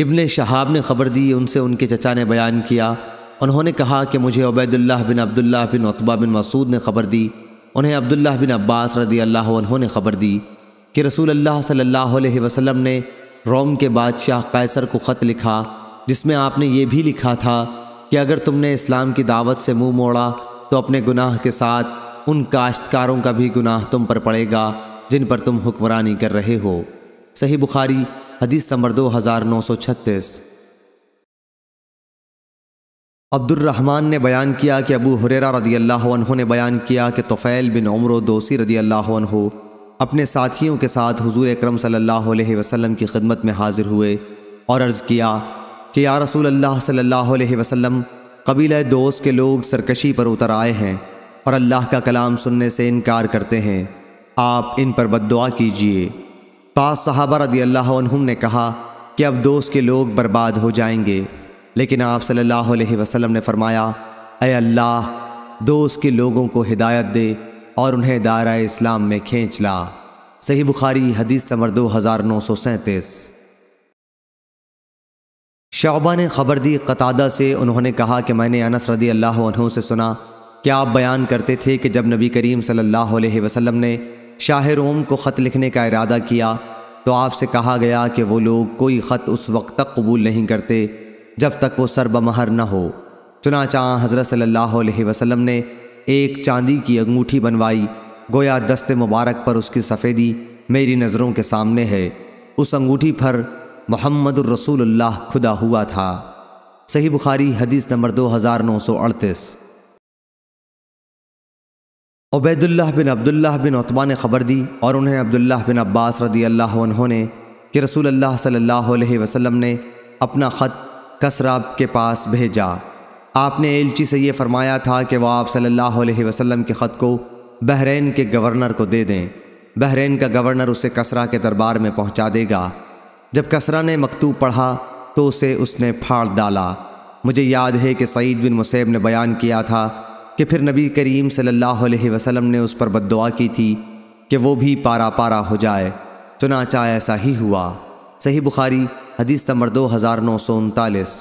इब्ने शहाब ने ख़बर दी उनसे उनके चचा ने बयान किया उन्होंने कहा कि मुझे उबैदुल्लाह बिन अब्दुल्ला बिन उतबा बिन मसूद ने ख़बर दी उन्हें अब्दुल्ला बिन अब्बास रदी अल्लाह उन्होंने ख़बर दी कि रसूल अल्लाह सल्ह अलैहि ने रोम के बादशाह कैसर को ख़त लिखा जिसमें आपने ये भी लिखा था कि अगर तुमने इस्लाम की दावत से मुंह मोड़ा तो अपने गुनाह के साथ उन काश्तकारों का भी गुनाह तुम पर पड़ेगा जिन पर तुम हुक्मरानी कर रहे हो सही बुखारी हदीस नंबर दो हज़ार नौ सौ छत्तीस अब्दुलरहमान ने बयान किया कि अबू हुरेरा रदी अल्लाह ने बयान किया कि तोफ़ैल बिन उमर दोसी रदी अल्लाह अपने साथियों के साथ हुजूर अकरम सल्लल्लाहु अलैहि वसल्लम की खिदमत में हाजिर हुए और अर्ज़ किया कि या रसूल अल्लाह सल्लल्लाहु अलैहि वसल्लम कबीला दोस्त के लोग सरकशी पर उतर आए हैं और अल्लाह का कलाम सुनने से इनकार करते हैं आप इन पर बद कीजिए पास साहबा रदी अल्लाह ने कहा कि अब दोस्त के लोग बर्बाद हो जाएंगे लेकिन आप सल्लल्लाहु अलैहि वसल्लम ने फरमाया अय अल्लाह दोस्त के लोगों को हिदायत दे और उन्हें दायरा इस्लाम में खींच ला सही बुखारी हदीस समर दो हज़ार नौ सौ सैंतीस शोबा ने खबर दी कतादा से उन्होंने कहा कि मैंने अनस रदी अल्लाह से सुना क्या आप बयान करते थे कि जब नबी करीम सल्लल्लाहु अलैहि वसल्लम ने शाह रोम को ख़त लिखने का इरादा किया तो आपसे कहा गया कि वो लोग कोई ख़त उस वक्त तक कबूल नहीं करते जब तक वो सरबमहर न हो चुनाचा हज़रत सल्लल्लाहु अलैहि वसल्लम ने एक चांदी की अंगूठी बनवाई गोया दस्ते मुबारक पर उसकी सफ़ेदी मेरी नज़रों के सामने है उस अंगूठी पर मोहम्मद रसूल खुदा हुआ था सही बुखारी हदीस नंबर दो हज़ार नौ सौ अड़तीस उबैदुल्लाह बिन अब्दुल्लाह बिन उतबा ने ख़बर दी और उन्हें अब्दुल्लाह बिन अब्बास रदी अल्लाह ने कि रसूल अल्लाह सल्लल्लाहु अलैहि वसल्लम ने अपना ख़त कसराब के पास भेजा आपने एलची से ये फ़रमाया था कि वह आप सल्लल्लाहु अलैहि वसल्लम के ख़त को बहरीन के गवर्नर को दे दें बहरीन का गवर्नर उसे कसरा के दरबार में पहुँचा देगा जब कसरा ने मकतूब पढ़ा तो उसे उसने फाड़ डाला मुझे याद है कि सईद बिन मुसैब ने बयान किया था कि फिर नबी करीम सल्लल्लाहु अलैहि वसल्लम ने उस पर बददुआ की थी कि वो भी पारा पारा हो जाए चुनाचा ऐसा ही हुआ सही बुखारी हदीस नंबर दो हज़ार नौ सौ उनतालीस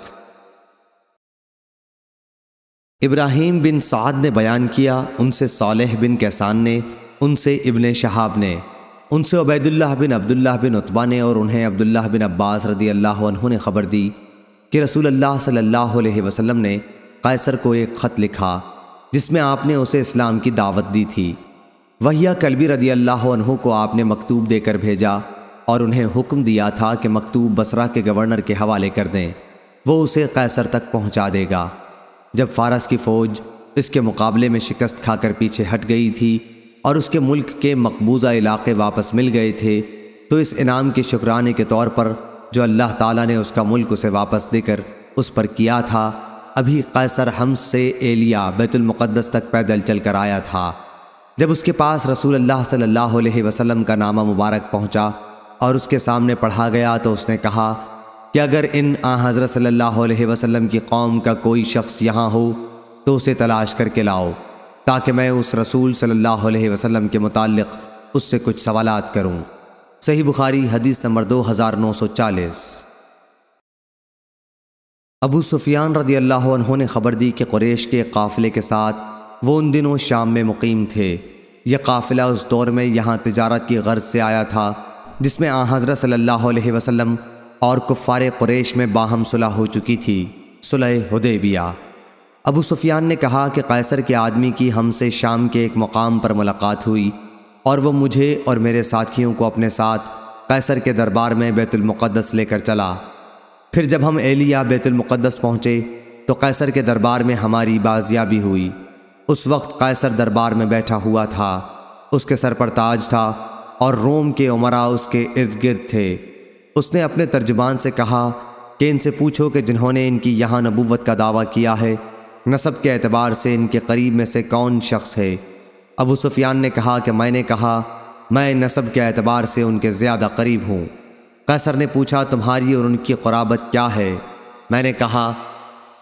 इब्राहिम बिन साद ने बयान किया उनसे सालेह बिन कैसान ने उनसे इबन शहाब ने उनसे उबैदुल्लाह बिन अब्दुल्लाह बिन उतबा ने और उन्हें अब्दुल्लाह बिन अब्बास रदी अल्लाह ने ख़बर दी कि रसूल अल्लाह सल्लल्लाहु अलैहि वसल्लम ने कैसर को एक ख़त लिखा जिसमें आपने उसे इस्लाम की दावत दी थी वहिया कलबी रदी अल्लाह को आपने मकतूब देकर भेजा और उन्हें हुक्म दिया था कि मकतूब बसरा के गवर्नर के हवाले कर दें वो उसे कैसर तक पहुंचा देगा जब फारस की फ़ौज इसके मुकाबले में शिकस्त खाकर पीछे हट गई थी और उसके मुल्क के मकबूजा इलाके वापस मिल गए थे तो इस इनाम के शुक्राने के तौर पर जो अल्लाह ताला ने उसका मुल्क उसे वापस देकर उस पर किया था अभी कैसर हम से एलिया बैतुलमक़दस तक पैदल चल कर आया था जब उसके पास रसूल अल्लाह सल्लल्लाहु अलैहि वसल्लम का नामा मुबारक पहुंचा और उसके सामने पढ़ा गया तो उसने कहा कि अगर इन आ हज़रत सल्लल्लाहु अलैहि वसल्लम की कौम का कोई शख्स यहाँ हो तो उसे तलाश करके लाओ ताकि मैं उस रसूल सल्लल्लाहु अलैहि वसल्लम के मुतालिक उससे कुछ सवालात करूँ सही बुखारी हदीस नंबर दो हज़ार नौ सौ चालीस अबू सुफियान रदी अल्लाह ने ख़बर दी कि कुरेश के काफ़िले के साथ वो उन दिनों शाम में मुकीम थे यह काफ़िला उस दौर में यहाँ तजारत की गर्ज से आया था जिसमें आ हज़रत सल्ला वसलम और कुफ़ार कुरेश में बाहम सुलह हो चुकी थी सुलह हदेबिया अबू सुफियान ने कहा कि कैसर के आदमी की हमसे शाम के एक मकाम पर मुलाकात हुई और वह मुझे और मेरे साथियों को अपने साथ कैसर के दरबार में बैतुलमक़दस लेकर चला फिर जब हम एलिया बैतुलमक़दस पहुँचे तो कैसर के दरबार में हमारी बाजियाबी हुई उस वक्त कैसर दरबार में बैठा हुआ था उसके सर पर ताज था और रोम के उमरा उसके इर्द गिर्द थे उसने अपने तर्जुबान से कहा कि इनसे पूछो कि जिन्होंने इनकी यहाँ नबूवत का दावा किया है नसब के एतबार से इनके करीब में से कौन शख्स है अबू सुफियान ने कहा कि मैंने कहा मैं नसब के एतबार से उनके ज़्यादा करीब हूँ कैसर ने पूछा तुम्हारी और उनकी क़राबत क्या है मैंने कहा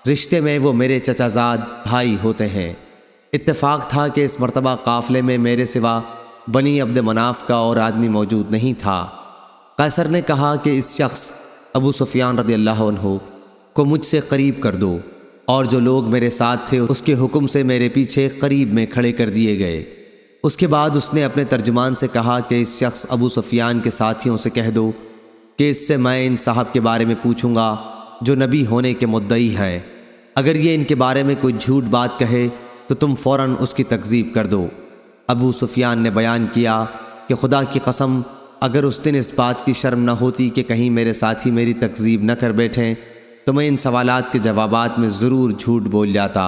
रिश्ते में वो मेरे चचाजाद भाई होते हैं इत्तेफाक था कि इस मरतबा काफले में मेरे सिवा बनी अब्द मनाफ का और आदमी मौजूद नहीं था कैसर ने कहा कि इस शख्स अबू सुफियान रदी अल्लाह को मुझसे करीब कर दो और जो लोग मेरे साथ थे उसके हुक्म से मेरे पीछे करीब में खड़े कर दिए गए उसके बाद उसने अपने तर्जुमान से कहा कि इस शख्स अबू सुफियान के साथियों से कह दो कि इससे मैं इन साहब के बारे में पूछूंगा जो नबी होने के मुद्दई है अगर ये इनके बारे में कोई झूठ बात कहे तो तुम फ़ौर उसकी तकजीब कर दो अबू सुफियान ने बयान किया कि खुदा की कसम अगर उस दिन इस बात की शर्म न होती कि कहीं मेरे साथी मेरी तकजीब न कर बैठें तो मैं इन सवाल के जवाब में ज़रूर झूठ बोल जाता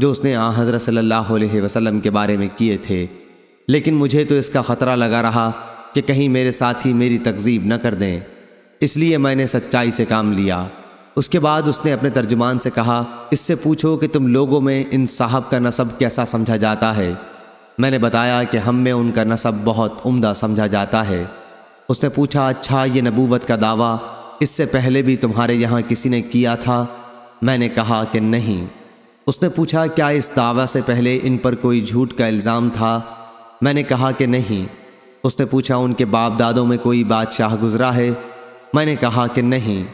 जो उसने आ हज़रत सल्ह वसलम के बारे में किए थे लेकिन मुझे तो इसका ख़तरा लगा रहा कि कहीं मेरे साथी मेरी तकजीब न कर दें इसलिए मैंने सच्चाई से काम लिया उसके बाद उसने अपने तर्जुमान से कहा इससे पूछो कि तुम लोगों में इन साहब का नसब कैसा समझा जाता है मैंने बताया कि हम में उनका नसब बहुत उम्दा समझा जाता है उसने पूछा अच्छा ये नबूवत का दावा इससे पहले भी तुम्हारे यहाँ किसी ने किया था मैंने कहा कि नहीं उसने पूछा क्या इस दावा से पहले इन पर कोई झूठ का इल्ज़ाम था मैंने कहा कि नहीं उसने पूछा उनके बाप दादों में कोई बादशाह गुजरा है मैंने कहा कि नहीं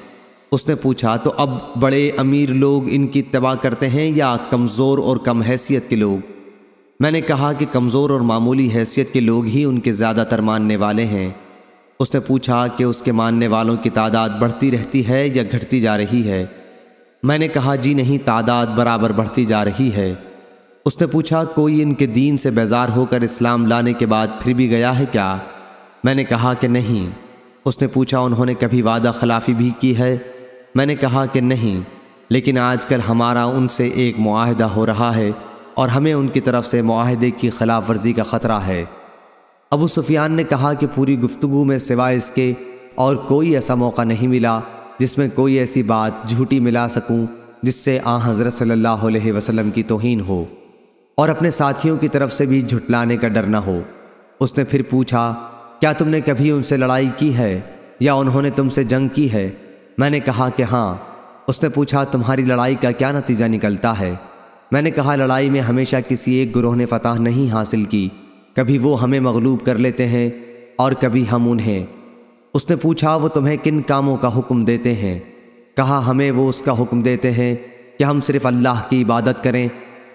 उसने पूछा तो अब बड़े अमीर लोग इनकी तबाह करते हैं या कमज़ोर और कम हैसियत के लोग मैंने कहा कि कमज़ोर और मामूली हैसियत के लोग ही उनके ज़्यादातर मानने वाले हैं उसने पूछा कि उसके मानने वालों की तादाद बढ़ती रहती है या घटती जा रही है मैंने कहा जी नहीं तादाद बराबर बढ़ती जा रही है उसने पूछा कोई इनके दीन से बेजार होकर इस्लाम लाने के बाद फिर भी गया है क्या मैंने कहा कि नहीं उसने पूछा उन्होंने कभी वादा खिलाफी भी की है मैंने कहा कि नहीं लेकिन आजकल हमारा उनसे एक माहदा हो रहा है और हमें उनकी तरफ से माहदे की खिलाफ वर्जी का ख़तरा है अबू सुफियान ने कहा कि पूरी गुफ्तु में सिवाय इसके और कोई ऐसा मौका नहीं मिला जिसमें कोई ऐसी बात झूठी मिला सकूं जिससे आ हज़रत सल्लल्लाहु अलैहि वसल्लम की तोहन हो और अपने साथियों की तरफ से भी झुटलाने का डर ना हो उसने फिर पूछा क्या तुमने कभी उनसे लड़ाई की है या उन्होंने तुमसे जंग की है मैंने कहा कि हाँ उसने पूछा तुम्हारी लड़ाई का क्या नतीजा निकलता है मैंने कहा लड़ाई में हमेशा किसी एक ग्रोह ने फतह नहीं हासिल की कभी वो हमें मगलूब कर लेते हैं और कभी हम उन्हें उसने पूछा वो तुम्हें किन कामों का हुक्म देते हैं कहा हमें वो उसका हुक्म देते हैं कि हम सिर्फ अल्लाह की इबादत करें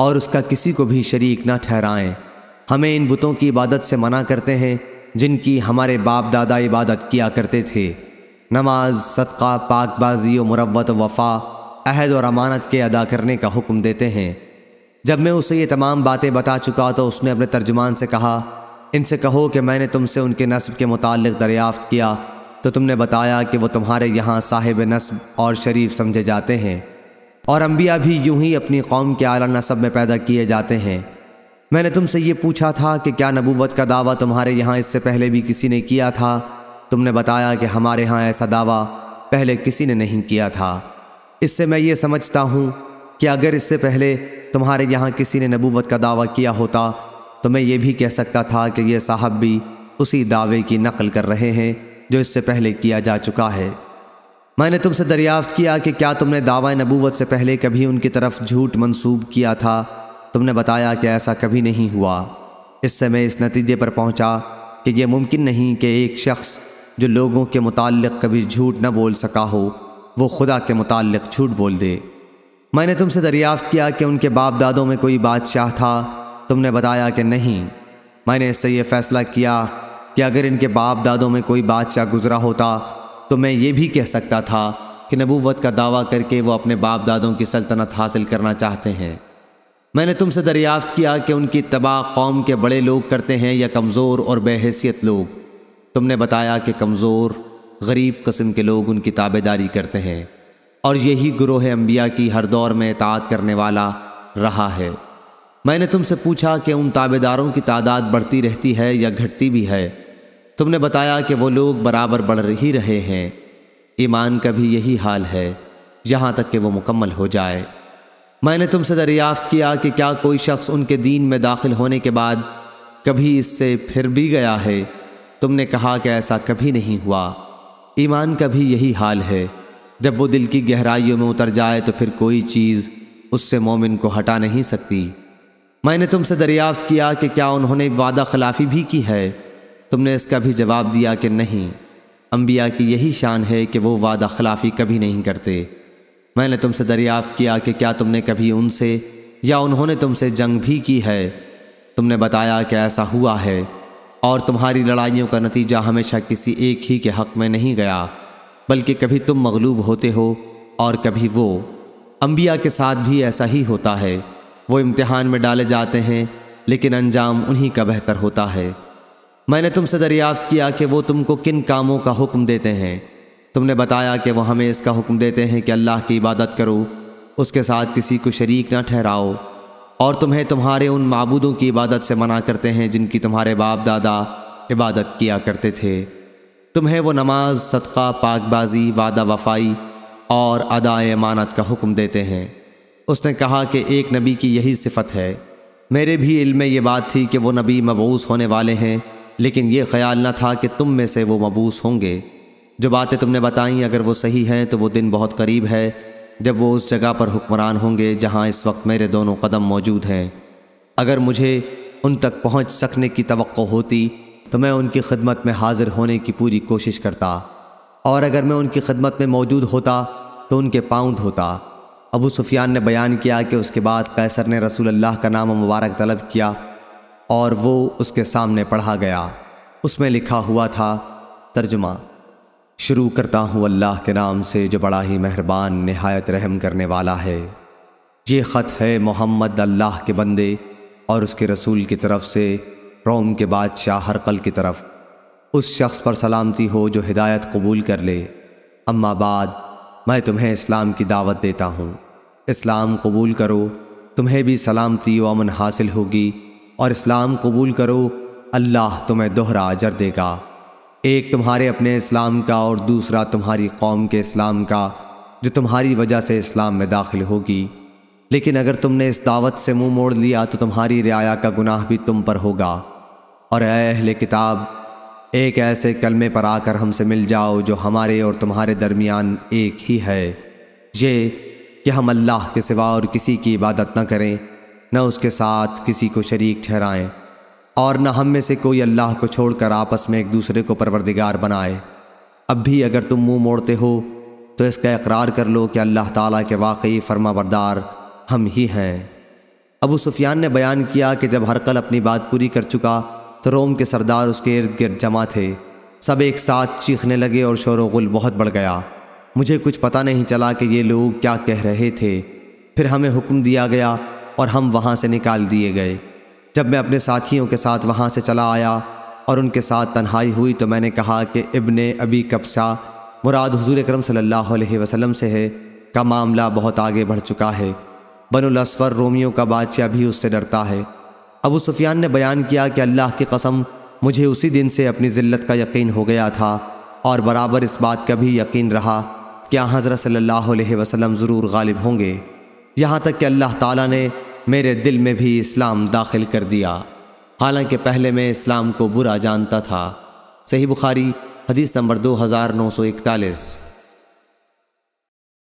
और उसका किसी को भी शरीक ना ठहराएं हमें इन बुतों की इबादत से मना करते हैं जिनकी हमारे बाप दादा इबादत किया करते थे नमाज सदका पाकबाजी और मुरवत वफ़ा अहद और अमानत के अदा करने का हुक्म देते हैं जब मैं उसे ये तमाम बातें बता चुका तो उसने अपने तर्जुमान से कहा इनसे कहो कि मैंने तुमसे उनके नस्ब के मुतालिक दरियाफ़त किया तो तुमने बताया कि वो तुम्हारे यहाँ साहिब नस्ब और शरीफ समझे जाते हैं और अम्बिया भी यूं ही अपनी कौम के आला नसब में पैदा किए जाते हैं मैंने तुमसे ये पूछा था कि क्या नबूवत का दावा तुम्हारे यहाँ इससे पहले भी किसी ने किया था तुमने बताया कि हमारे यहाँ ऐसा दावा पहले किसी ने नहीं किया था इससे मैं ये समझता हूँ कि अगर इससे पहले तुम्हारे यहाँ किसी ने नबूवत का दावा किया होता तो मैं ये भी कह सकता था कि यह साहब भी उसी दावे की नकल कर रहे हैं जो इससे पहले किया जा चुका है मैंने तुमसे दरियाफ्त किया कि क्या तुमने दावा नबूवत से पहले कभी उनकी तरफ झूठ मंसूब किया था तुमने बताया कि ऐसा कभी नहीं हुआ इससे मैं इस नतीजे पर पहुंचा कि यह मुमकिन नहीं कि एक शख्स जो लोगों के मुतालिक कभी झूठ न बोल सका हो वो खुदा के मुतालिक झूठ बोल दे मैंने तुमसे दरियाफ़्त किया कि उनके बाप दादों में कोई बादशाह था तुमने बताया कि नहीं मैंने इससे यह फ़ैसला किया कि अगर इनके बाप दादों में कोई बादशाह गुजरा होता तो मैं ये भी कह सकता था कि नबूवत का दावा करके वो अपने बाप दादों की सल्तनत हासिल करना चाहते हैं मैंने तुमसे दरियाफ्त किया कि उनकी तबाह कौम के बड़े लोग करते हैं या कमज़ोर और बहसीत लोग तुमने बताया कि कमज़ोर गरीब कस्म के लोग उनकी ताबेदारी करते हैं और यही गुरोह अम्बिया की हर दौर में इतात करने वाला रहा है मैंने तुमसे पूछा कि उन ताबेदारों की तादाद बढ़ती रहती है या घटती भी है तुमने बताया कि वो लोग बराबर बढ़ ही रहे हैं ईमान का भी यही हाल है यहाँ तक कि वो मुकम्मल हो जाए मैंने तुमसे दरियाफ़्त किया कि क्या कोई शख्स उनके दीन में दाखिल होने के बाद कभी इससे फिर भी गया है तुमने कहा कि ऐसा कभी नहीं हुआ ईमान का भी यही हाल है जब वो दिल की गहराइयों में उतर जाए तो फिर कोई चीज़ उससे मोमिन को हटा नहीं सकती मैंने तुमसे दरियाफ़्त किया कि क्या उन्होंने वादा खिलाफी भी की है तुमने इसका भी जवाब दिया कि नहीं अम्बिया की यही शान है कि वो वादा खिलाफी कभी नहीं करते मैंने तुमसे दरियाफ्त किया कि क्या तुमने कभी उनसे या उन्होंने तुमसे जंग भी की है तुमने बताया कि ऐसा हुआ है और तुम्हारी लड़ाइयों का नतीजा हमेशा किसी एक ही के हक में नहीं गया बल्कि कभी तुम मगलूब होते हो और कभी वो अम्बिया के साथ भी ऐसा ही होता है वो इम्तहान में डाले जाते हैं लेकिन अंजाम उन्हीं का बेहतर होता है मैंने तुमसे दरियाफ्त किया कि वो तुमको किन कामों का हुक्म देते हैं तुमने बताया कि वह हमें इसका हुक्म देते हैं कि अल्लाह की इबादत करो उसके साथ किसी को शरीक ना ठहराओ और तुम्हें तुम्हारे उन मबूदों की इबादत से मना करते हैं जिनकी तुम्हारे बाप दादा इबादत किया करते थे तुम्हें वो नमाज सदका पाकबाजी वादा वफाई और अदाए अमानत का हुक्म देते हैं उसने कहा कि एक नबी की यही सिफत है मेरे भी इल्म में ये बात थी कि वो नबी मबूस होने वाले हैं लेकिन ये ख्याल न था कि तुम में से वो मबूस होंगे जो बातें तुमने बताई अगर वो सही हैं तो वो दिन बहुत करीब है जब वो उस जगह पर हुक्मरान होंगे जहाँ इस वक्त मेरे दोनों कदम मौजूद हैं अगर मुझे उन तक पहुँच सकने की तो होती तो मैं उनकी खिदमत में हाजिर होने की पूरी कोशिश करता और अगर मैं उनकी खिदमत में मौजूद होता तो उनके पाँव होता अबू सुफियान ने बयान किया कि उसके बाद कैसर ने रसूल अल्लाह का नाम मुबारक तलब किया और वो उसके सामने पढ़ा गया उसमें लिखा हुआ था तर्जुमा शुरू करता हूँ अल्लाह के नाम से जो बड़ा ही मेहरबान नहायत रहम करने वाला है ये ख़त है मोहम्मद अल्लाह के बंदे और उसके रसूल की तरफ से रोम के बादशाह हरकल की तरफ उस शख्स पर सलामती हो जो हिदायत कबूल कर ले अम्मा बाद मैं तुम्हें इस्लाम की दावत देता हूँ इस्लाम कबूल करो तुम्हें भी सलामती व अमन हासिल होगी और इस्लाम कबूल करो अल्लाह तुम्हें दोहरा अजर देगा एक तुम्हारे अपने इस्लाम का और दूसरा तुम्हारी कौम के इस्लाम का जो तुम्हारी वजह से इस्लाम में दाखिल होगी लेकिन अगर तुमने इस दावत से मुंह मोड़ लिया तो तुम्हारी रियाया का गुनाह भी तुम पर होगा और अहल किताब एक ऐसे कलमे पर आकर हमसे मिल जाओ जो हमारे और तुम्हारे दरमियान एक ही है ये कि हम अल्लाह के सिवा और किसी की इबादत न करें न उसके साथ किसी को शरीक ठहराएं और न हम में से कोई अल्लाह को छोड़कर आपस में एक दूसरे को परवरदिगार बनाए अब भी अगर तुम मुंह मोड़ते हो तो इसका इकरार कर लो कि अल्लाह ताला के वाकई फर्माबरदार हम ही हैं अबू सुफियान ने बयान किया कि जब हरकल अपनी बात पूरी कर चुका तो रोम के सरदार उसके इर्द गिर्द जमा थे सब एक साथ चीखने लगे और शोरगुल बहुत बढ़ गया मुझे कुछ पता नहीं चला कि ये लोग क्या कह रहे थे फिर हमें हुक्म दिया गया और हम वहाँ से निकाल दिए गए जब मैं अपने साथियों के साथ वहाँ से चला आया और उनके साथ तन्हाई हुई तो मैंने कहा कि इबन अबी कब्सा मुराद हजूर करम सल्लल्लाहु अलैहि वसल्लम से है का मामला बहुत आगे बढ़ चुका है बनसफ़र रोमियों का बादशाह भी उससे डरता है अबू सुफियान ने बयान किया कि अल्लाह की कसम मुझे उसी दिन से अपनी ज़िल्लत का यकीन हो गया था और बराबर इस बात का भी यकीन रहा कि हज़रत सल्लल्लाहु अलैहि वसल्लम ज़रूर गालिब होंगे यहाँ तक कि अल्लाह ताला ने मेरे दिल में भी इस्लाम दाखिल कर दिया हालांकि पहले मैं इस्लाम को बुरा जानता था सही बुखारी हदीस नंबर दो हज़ार नौ सौ इकतालीस